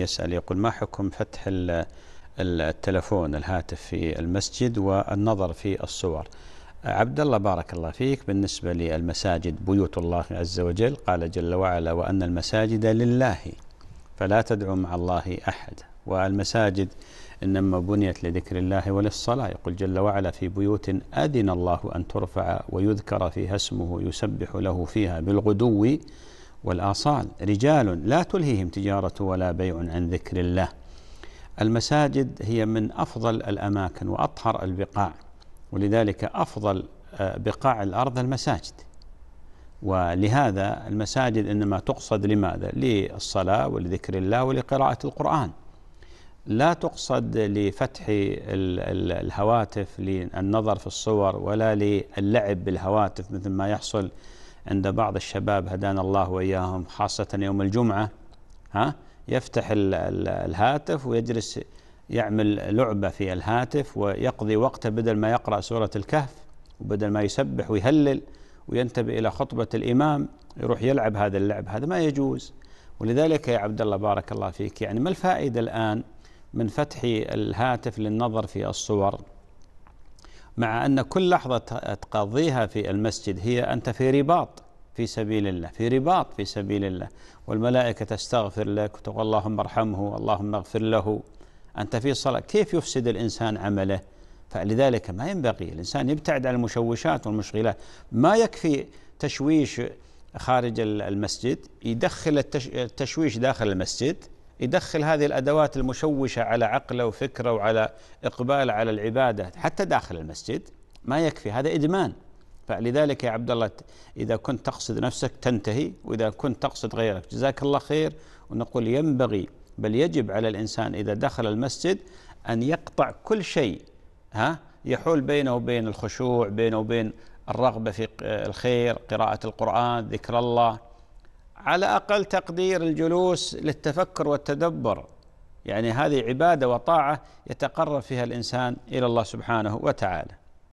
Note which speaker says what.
Speaker 1: يسأل يقول ما حكم فتح التلفون الهاتف في المسجد والنظر في الصور عبد الله بارك الله فيك بالنسبة للمساجد بيوت الله عز وجل قال جل وعلا وأن المساجد لله فلا تدعو مع الله أحد والمساجد إنما بنيت لذكر الله وللصلاة يقول جل وعلا في بيوت أذن الله أن ترفع ويذكر فيها اسمه يسبح له فيها بالغدو والآصال رجال لا تلهيهم تجارة ولا بيع عن ذكر الله المساجد هي من أفضل الأماكن وأطهر البقاع ولذلك أفضل آه، بقاع الأرض المساجد ولهذا المساجد إنما تقصد لماذا؟ للصلاة ولذكر الله ولقراءة القرآن لا تقصد لفتح الهواتف للنظر في الصور ولا للعب بالهواتف مثل ما يحصل عند بعض الشباب هدانا الله وإياهم خاصة يوم الجمعة ها يفتح الهاتف ويجلس يعمل لعبة في الهاتف ويقضي وقته بدل ما يقرأ سورة الكهف وبدل ما يسبح ويهلل وينتبه إلى خطبة الإمام يروح يلعب هذا اللعب هذا ما يجوز ولذلك يا عبد الله بارك الله فيك يعني ما الفائدة الآن من فتح الهاتف للنظر في الصور مع أن كل لحظة تقضيها في المسجد هي أنت في رباط في سبيل الله في رباط في سبيل الله والملائكة تستغفر لك وتقول اللهم ارحمه اللهم اغفر له أنت في صلاة كيف يفسد الإنسان عمله فلذلك ما ينبغي الإنسان يبتعد عن المشوشات والمشغلات ما يكفي تشويش خارج المسجد يدخل التشويش داخل المسجد يدخل هذه الأدوات المشوشة على عقله وفكره وعلى إقباله على العبادة حتى داخل المسجد ما يكفي هذا إدمان فلذلك يا عبد الله إذا كنت تقصد نفسك تنتهي وإذا كنت تقصد غيرك جزاك الله خير ونقول ينبغي بل يجب على الإنسان إذا دخل المسجد أن يقطع كل شيء ها يحول بينه وبين الخشوع بينه وبين الرغبة في الخير قراءة القرآن ذكر الله على اقل تقدير الجلوس للتفكر والتدبر يعني هذه عباده وطاعه يتقرب فيها الانسان الى الله سبحانه وتعالى